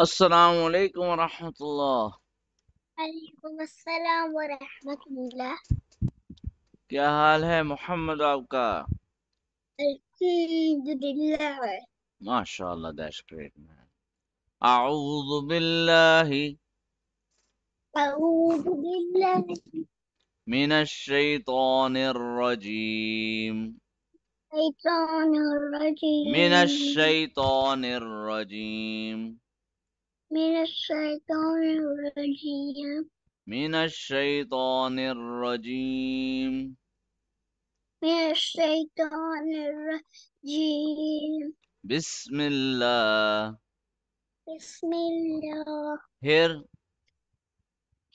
السلام عليكم ورحمة الله عليكم السلام ورحمة الله يا هل هي محمد أبكا الحمد لله ما شاء الله داش كريت أعوذ بالله أعوذ بالله من الشيطان الرجيم من الشيطان الرجيم من الشيطان الرجيم من الشيطان الرجيم من الشيطان الرجيم بسم الله بسم الله هر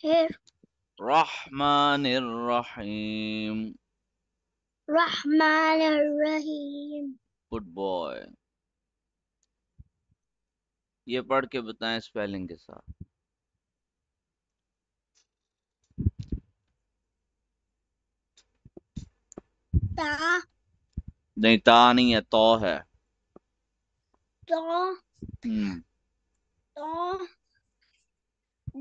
هر رحمن الرحيم رحمن الرحيم Good boy. ये पढ़ के बताएं स्पेलिंग के साथ ता नहीं ता नहीं है तो है तो हम्म। तो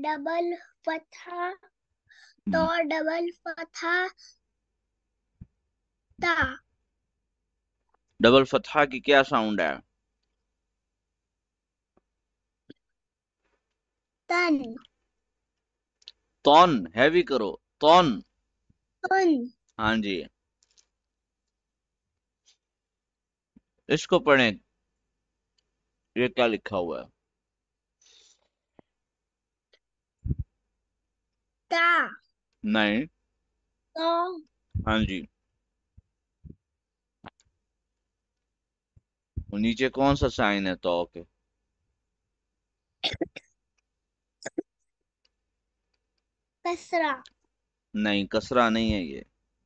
डबल फथा तो हम्म। डबल फथा ता डबल फथा की क्या साउंड है तन तन हैवी करो तन तन हाँ जी इसको पढ़ें ये क्या लिखा हुआ है ता नहीं तो हाँ जी नीचे कौन सा साइन है तो के okay. कसरा नहीं कसरा नहीं है ये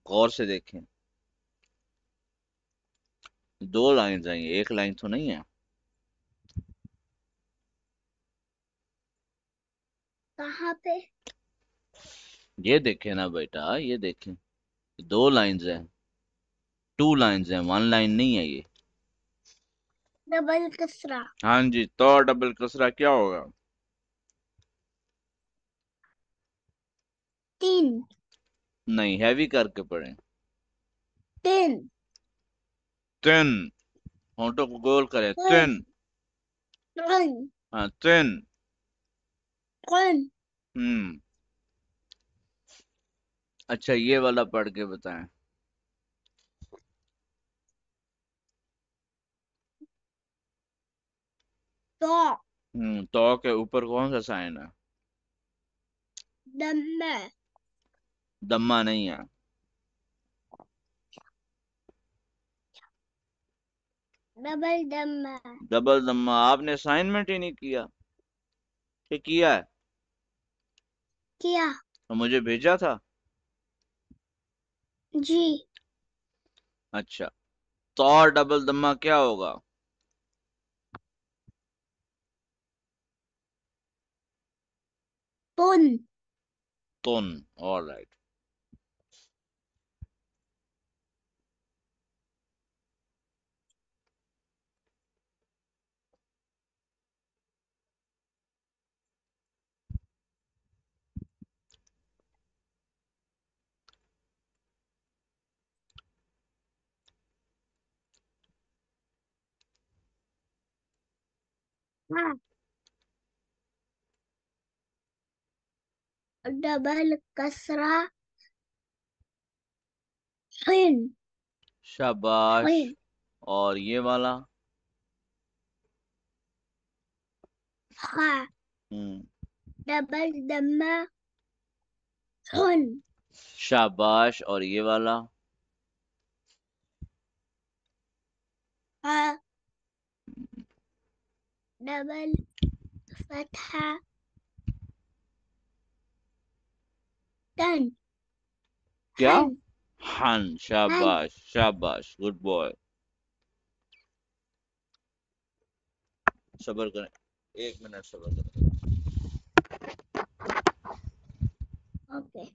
गौर से देखें दो लाइन हैं एक लाइन तो नहीं है कहां पे ये देखें ना बेटा ये देखें दो लाइंस हैं टू लाइंस हैं वन लाइन नहीं है ये डबल कसरा हाँ जी तो डबल कसरा क्या होगा तीन नहीं हैवी करके पढ़े तीन तीन होंठों को गोल करें तीन तीन हाँ तीन तीन हम्म अच्छा ये वाला पढ़ के बताएं तो हम्म तो के ऊपर कौन सा साइन है दम्मा दम्मा नहीं है डबल दम्मा डबल दम्मा आपने असाइनमेंट ही नहीं किया कि किया है किया तो मुझे भेजा था जी अच्छा तो और डबल दम्मा क्या होगा तुन तुन ऑल राइट हाँ। डबल कसरा हिन शाबाश और ये वाला हाँ। हम्म। डबल दम्मा हुन शाबाश और ये वाला हाँ डबल फतहा टन क्या हन शाबाश शाबाश गुड बॉय सबर करें एक मिनट सबर करें okay.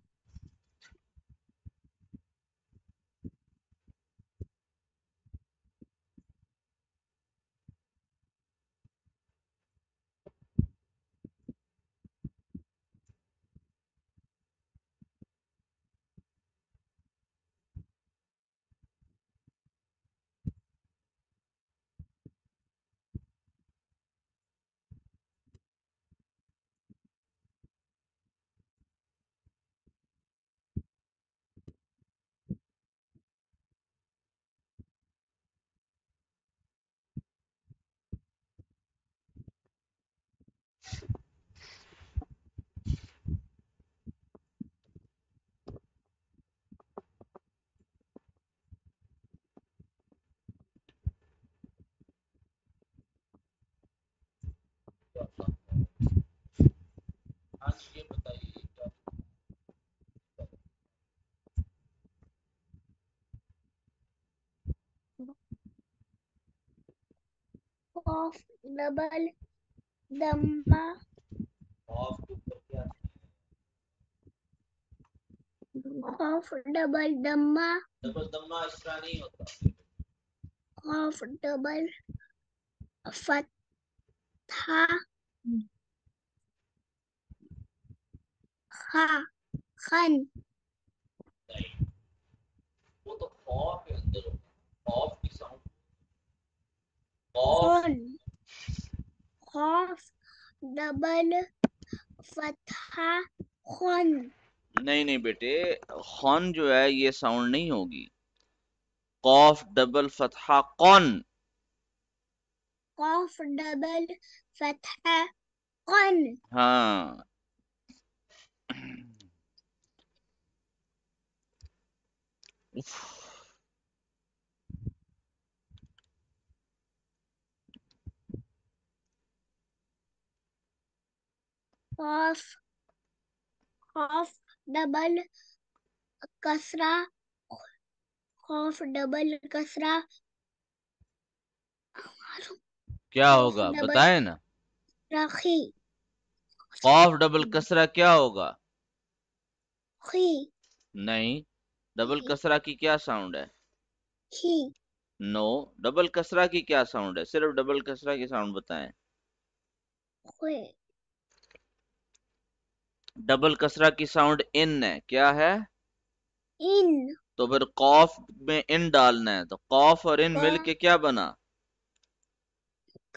ऑफ डबल दम्मा ऑफ डबल दम्मा डबल दम्मा इस तरह नहीं होता ऑफ डबल फत 他，他很。很。很。डबल फथा हन नहीं नहीं बेटे हन जो है ये साउंड नहीं होगी कॉफ डबल फथा कौन कौफ डबल फतह कन हाँ कौफ कौफ डबल कसरा खौफ डबल कसरा क्या होगा बताए ना राखी कॉफ डबल कसरा क्या होगा खी नहीं डबल कसरा की क्या साउंड है ही नो डबल कसरा की क्या साउंड है सिर्फ डबल कसरा की साउंड बताएं डबल कसरा की साउंड इन है क्या है इन तो फिर कॉफ में इन डालना है तो कॉफ और इन मिलके क्या बना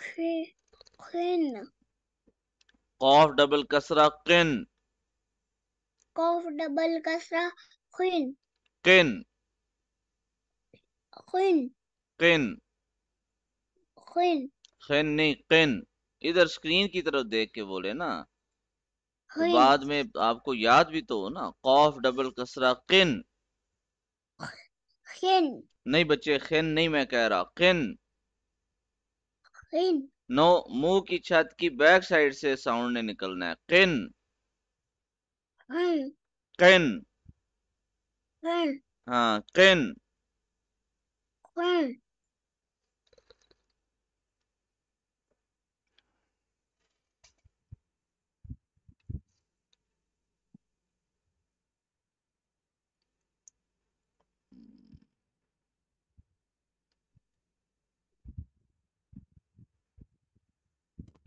कॉफ डबल कसरा कॉफ डबल कसरा नहीं इधर स्क्रीन की तरफ देख के बोले ना तो बाद में आपको याद भी तो हो ना कॉफ डबल कसरा किन खिन नहीं बच्चे खिन नहीं मैं कह रहा किन नो मुंह की छत की बैक साइड से साउंड ने निकलना है किन किन हाँ किन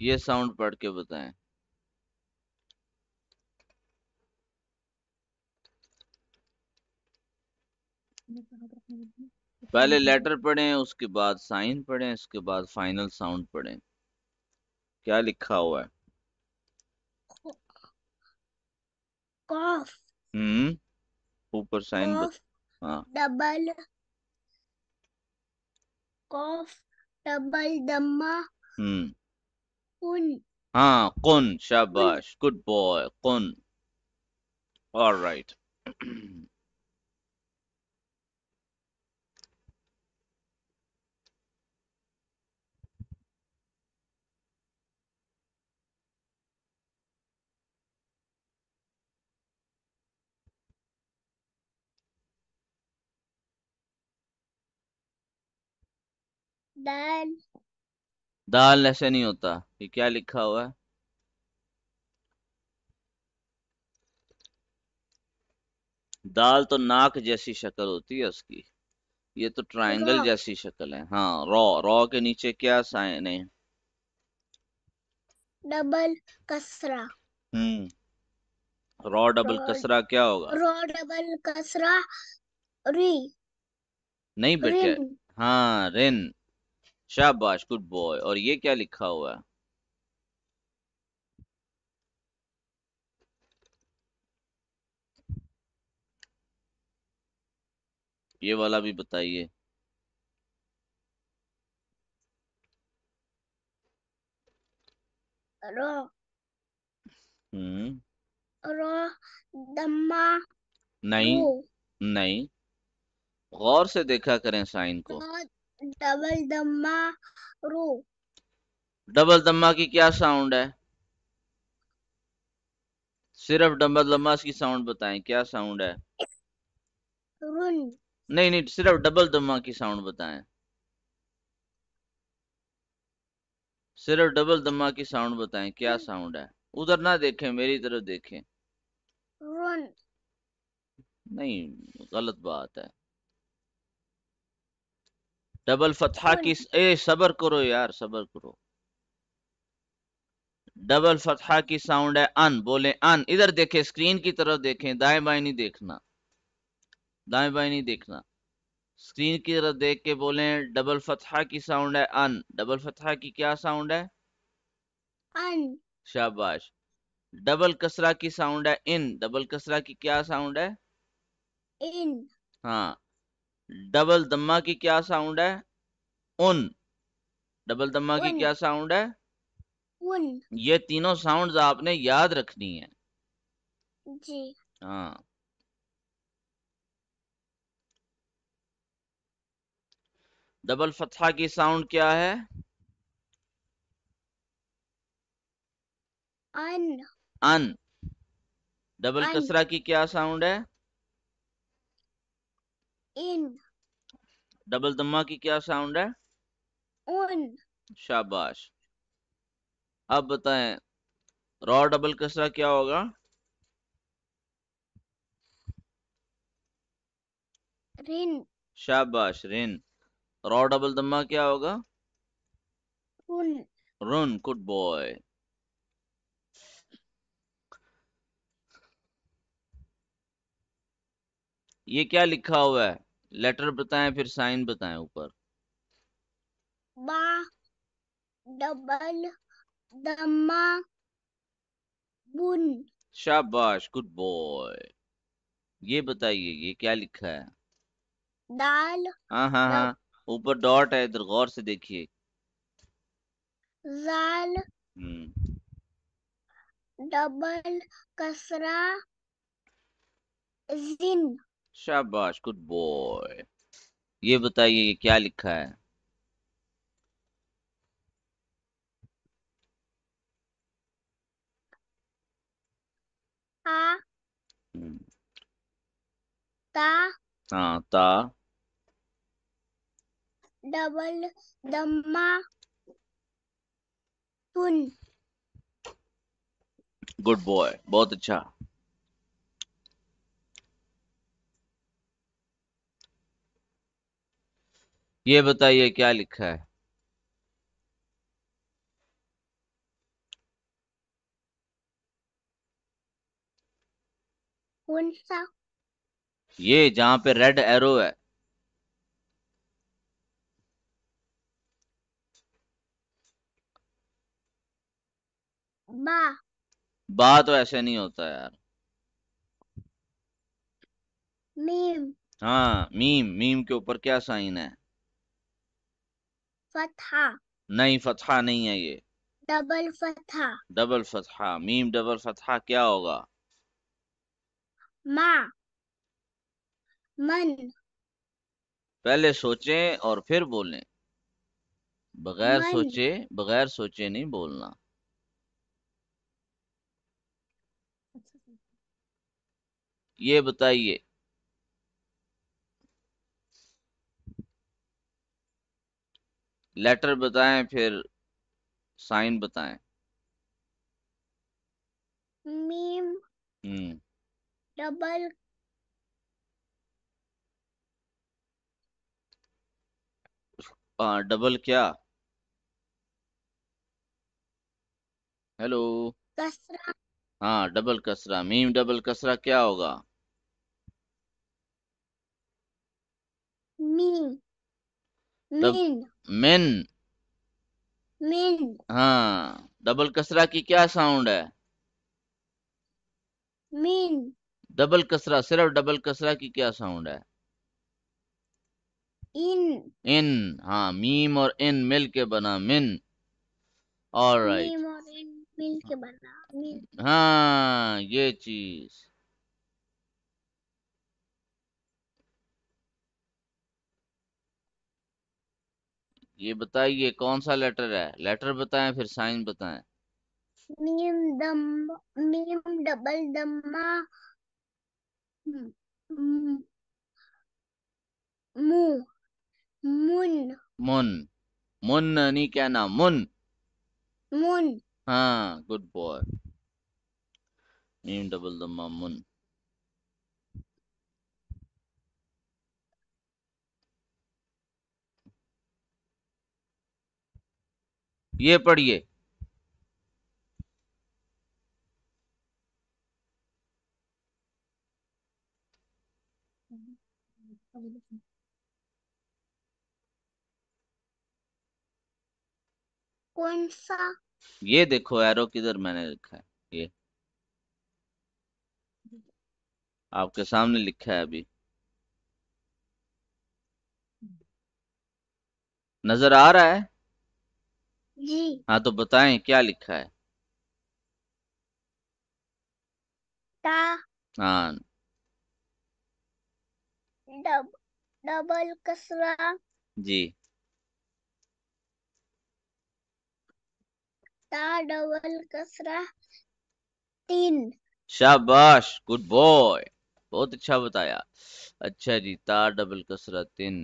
ये साउंड पढ़ के बताएं पहले लेटर पढ़ें उसके बाद साइन पढ़ें उसके बाद फाइनल साउंड पढ़ें क्या लिखा हुआ है कॉफ हम्म ऊपर साइन हाँ। डबल कॉफ डबल दम्मा हम्म kun. Ah, kun. Shabash. Good boy. Kun. All right. Done. दाल ऐसे नहीं होता ये क्या लिखा हुआ है दाल तो नाक जैसी शक्ल होती है उसकी ये तो ट्रायंगल हाँ। जैसी शक्ल है हाँ रॉ रॉ के नीचे क्या साइन है डबल कसरा हम्म रॉ डबल कसरा क्या होगा रॉ डबल कसरा री नहीं बेटे हाँ रिन शाबाश गुड बॉय और ये क्या लिखा हुआ है ये वाला भी बताइए हम्म नहीं नहीं गौर से देखा करें साइन को डबल दम्मा रो डबल दम्मा की क्या साउंड है सिर्फ डबल दम्मा की साउंड बताएं क्या साउंड है रुन नहीं नहीं सिर्फ डबल दम्मा की साउंड बताएं सिर्फ डबल दम्मा की साउंड बताएं क्या साउंड है उधर ना देखें मेरी तरफ देखें रुन नहीं गलत बात है डबल फतहा की ए सबर करो यार सबर करो डबल फतहा की साउंड है अन बोले अन इधर देखें स्क्रीन की तरफ देखें दाएं बाएं नहीं देखना दाएं बाएं नहीं देखना स्क्रीन की तरफ देख के बोले डबल फतहा की साउंड है अन डबल फतहा की क्या साउंड है अन शाबाश डबल कसरा की साउंड है इन डबल कसरा की क्या साउंड है इन हाँ डबल दम्मा की क्या साउंड है उन डबल दम्मा की क्या साउंड है उन ये तीनों साउंड्स आपने याद रखनी है जी हाँ डबल फतहा की साउंड क्या है अन अन डबल कसरा की क्या साउंड है इन डबल दम्मा की क्या साउंड है उन शाबाश अब बताएं रॉ डबल कसरा क्या होगा रिन शाबाश रिन रॉ डबल दम्मा क्या होगा रुन रुन गुड बॉय ये क्या लिखा हुआ है लेटर बताएं फिर साइन बताएं ऊपर डबल बुन शाबाश गुड बॉय ये बताइए ये क्या लिखा है दाल हाँ हाँ हाँ ऊपर डॉट है इधर गौर से देखिए जाल हम्म। डबल कसरा जिन शाबाश गुड बॉय ये बताइए ये क्या लिखा है आ, हम्म। ता हाँ ता डबल दम्मा गुड बॉय बहुत अच्छा ये बताइए क्या लिखा है कौन सा ये जहां पे रेड एरो है बा बा तो ऐसे नहीं होता यार मीम हाँ मीम मीम के ऊपर क्या साइन है फतहा नहीं फतहा नहीं है ये डबल फतहा डबल फतहा मीम डबल फतहा क्या होगा मा मन पहले सोचें और फिर बोलें बगैर सोचे बगैर सोचे नहीं बोलना ये बताइए लेटर बताएं फिर साइन बताएं मीम हम्म। डबल हाँ डबल क्या हेलो कसरा हाँ डबल कसरा मीम डबल कसरा क्या होगा मीम मिन मिन मिन हाँ डबल कसरा की क्या साउंड है मिन डबल कसरा सिर्फ डबल कसरा की क्या साउंड है इन इन हाँ मीम और इन मिल के बना मिन और राइट मीम और इन मिल के बना मिन हाँ ये चीज ये बताइए कौन सा लेटर है लेटर बताएं फिर साइन बताएं मीम दम मीम डबल दम्मा मुन मुन मुन नहीं क्या नाम मुन मुन हाँ गुड बॉय मीम डबल दम्मा मुन ये पढ़िए कौन सा ये देखो एरो किधर मैंने लिखा है ये आपके सामने लिखा है अभी नजर आ रहा है जी हाँ तो बताएं क्या लिखा है ता हाँ डब, डबल कसरा जी ता डबल कसरा तीन शाबाश गुड बॉय बहुत अच्छा बताया अच्छा जी ता डबल कसरा तीन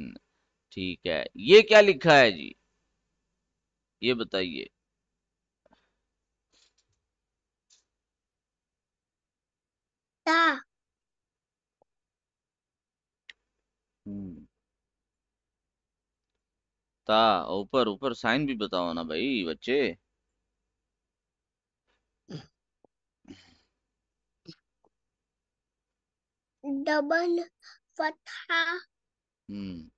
ठीक है ये क्या लिखा है जी ये बताइए हम्म। ता ऊपर ऊपर साइन भी बताओ ना भाई बच्चे डबल फथा हम्म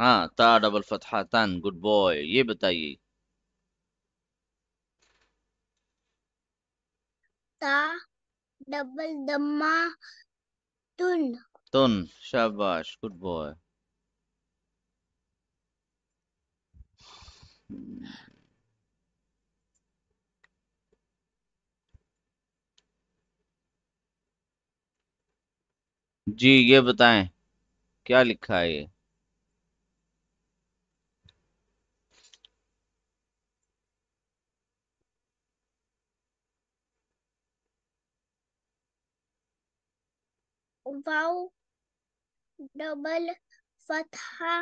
हाँ ता डबल फतहा तन गुड बॉय ये बताइए ता डबल दम्मा तुन तुन शाबाश गुड बॉय जी ये बताएं क्या लिखा है ये वाव डबल फतहा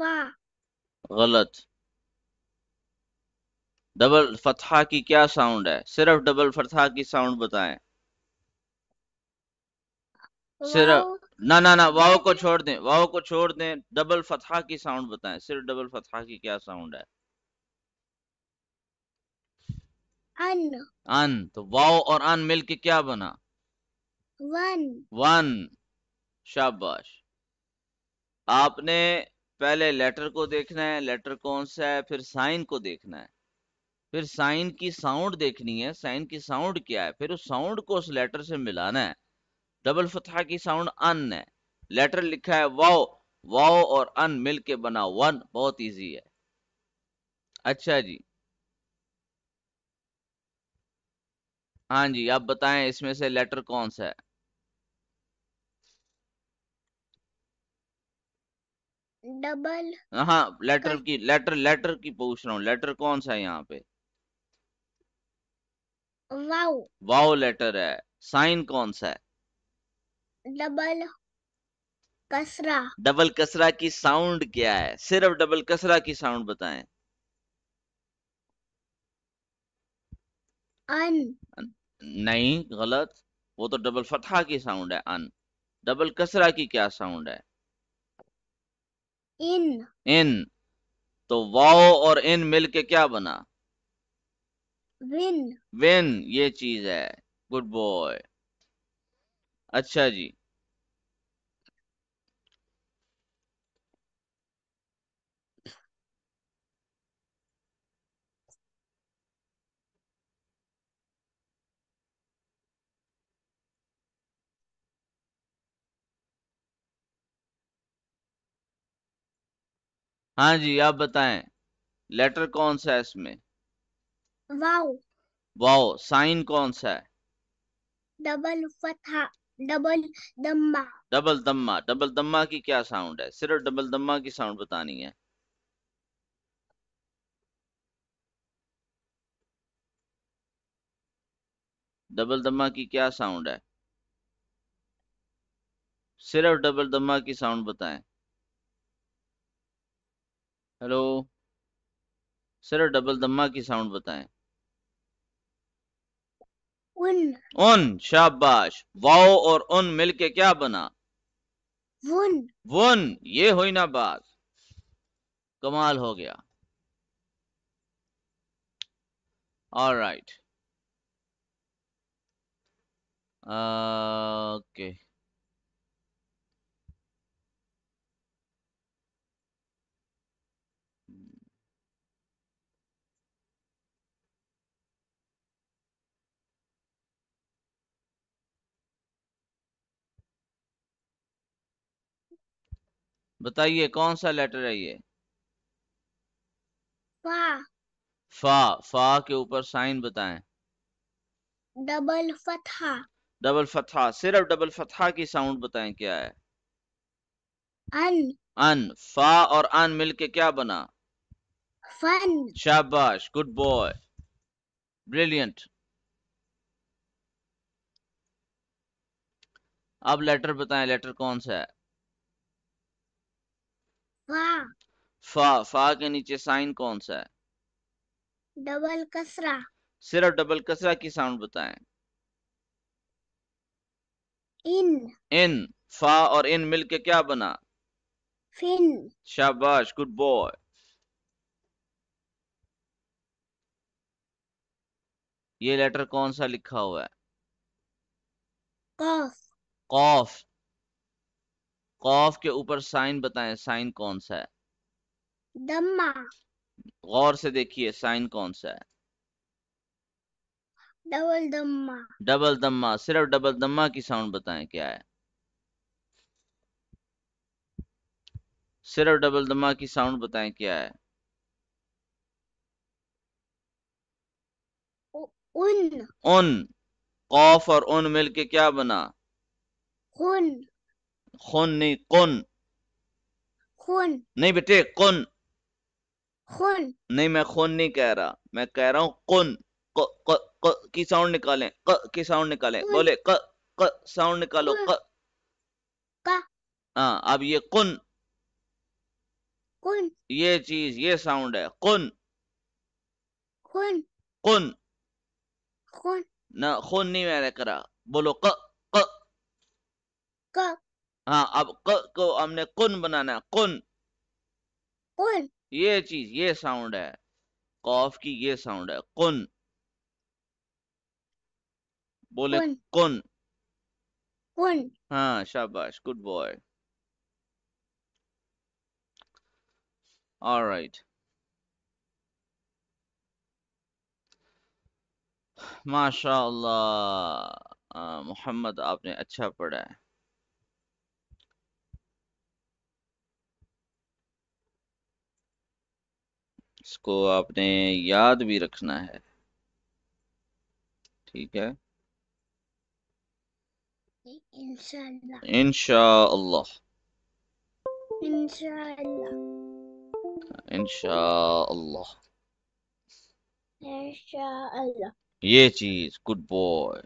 वा गलत डबल फतहा की क्या साउंड है सिर्फ डबल फतहा की साउंड बताएं सिर्फ ना ना ना वाओ को छोड़ दें वाओ को छोड़ दें डबल फतहा की साउंड बताएं सिर्फ डबल फतहा की क्या साउंड है अन अन तो वाओ और अन मिलके क्या बना वन वन शाबाश आपने पहले लेटर को देखना है लेटर कौन सा है फिर साइन को देखना है फिर साइन की साउंड देखनी है साइन की साउंड क्या है फिर उस साउंड को उस लेटर से मिलाना है डबल फतहा की साउंड अन है लेटर लिखा है वाओ वाओ और अन मिल के बना वन बहुत इजी है अच्छा जी हाँ जी आप बताएं इसमें से लेटर कौन सा है डबल हाँ लेटर की लेटर लेटर की पूछ रहा हूँ लेटर कौन सा है यहाँ पे वाओ वाओ लेटर है साइन कौन सा है डबल कसरा डबल कसरा की साउंड क्या है सिर्फ डबल कसरा की साउंड बताएं अन नहीं गलत वो तो डबल फतहा की साउंड है अन डबल कसरा की क्या साउंड है इन इन तो वाओ और इन मिलके क्या बना विन विन ये चीज है गुड बॉय अच्छा जी हाँ जी आप बताएं लेटर कौन सा है इसमें वाओ वाओ साइन कौन सा है डबल फथा डबल दम्मा डबल दम्मा डबल दम्मा की क्या साउंड है सिर्फ डबल दम्मा की साउंड बतानी है डबल दम्मा की क्या साउंड है सिर्फ डबल दम्मा की साउंड बताएं हेलो सर डबल दम्मा की साउंड बताएं उन उन शाबाश वाओ और उन मिलके क्या बना वुन वुन ये हुई ना बात कमाल हो गया ऑल राइट ओके बताइए कौन सा लेटर है ये फा फा फा के ऊपर साइन बताएं डबल फथा डबल फथा सिर्फ डबल फथा की साउंड बताएं क्या है अन अन फा और अन मिलके क्या बना फन शाबाश गुड बॉय ब्रिलियंट अब लेटर बताएं लेटर कौन सा है फा फा के नीचे साइन कौन सा है डबल कसरा सिर्फ डबल कसरा की साउंड बताएं इन इन फा और इन मिलके क्या बना फिन शाबाश गुड बॉय ये लेटर कौन सा लिखा हुआ है कॉफ कॉफ कौफ के ऊपर साइन बताएं साइन कौन सा है दम्मा गौर से देखिए साइन कौन सा है डबल दम्मा डबल दम्मा सिर्फ डबल दम्मा की साउंड बताएं क्या है सिर्फ डबल दम्मा की साउंड बताएं क्या है उन उन कौफ और उन मिलके क्या बना उन खून नहीं कौन खून नहीं बेटे कौन खून नहीं मैं खून नहीं कह रहा मैं कह रहा हूँ कौन क, की साउंड निकालें क की साउंड निकालें बोले क क साउंड निकालो क हाँ अब ये कुन कुन ये चीज ये साउंड है कुन कुन कुन खुन ना खून नहीं मैंने करा बोलो क क क हाँ अब क को हमने कुन बनाना है कुन कुन ये चीज ये साउंड है कॉफ की ये साउंड है कुन बोले कुन कुन, कुन। हाँ शाबाश गुड बॉय ऑल राइट माशाल्लाह मोहम्मद आपने अच्छा पढ़ा है इसको आपने याद भी रखना है ठीक है इनशा अल्लाह इनशा ये चीज गुड बॉय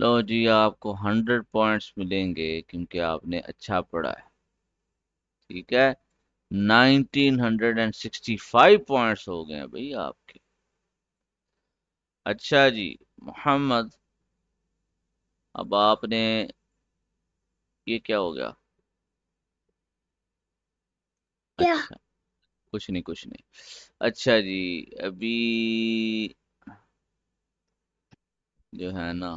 लो जी आपको हंड्रेड पॉइंट्स मिलेंगे क्योंकि आपने अच्छा पढ़ा है ठीक है nineteen hundred and sixty five points हो गए हैं भाई आपके अच्छा जी मोहम्मद अब आपने ये क्या हो गया क्या अच्छा कुछ नहीं कुछ नहीं अच्छा जी अभी जो है ना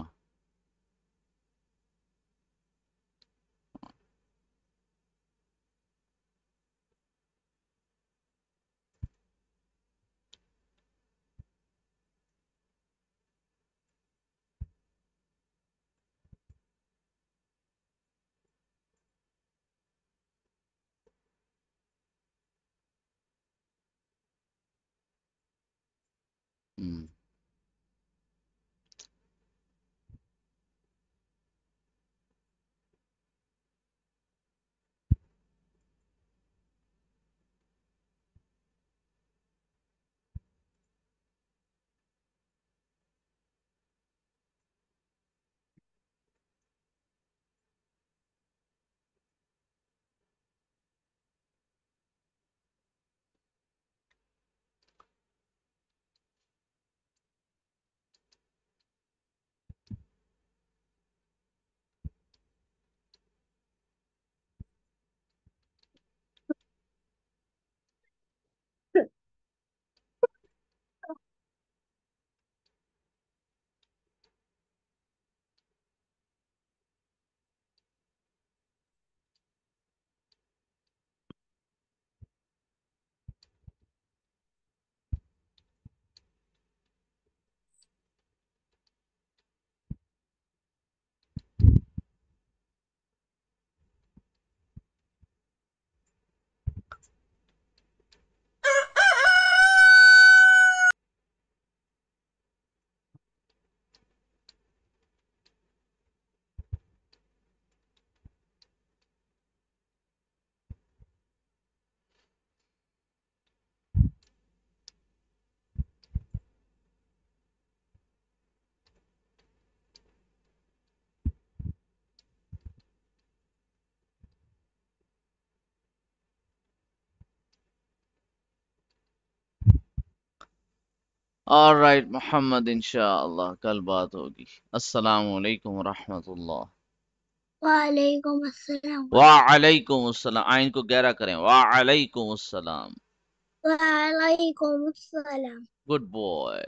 और राइट मोहम्मद इनशाला कल बात होगी अस्सलाम वालेकुम रहमतुल्लाह वालेकुम अस्सलाम आइन को गहरा करें वालेकुम अस्सलाम वालेकुम अस्सलाम गुड बॉय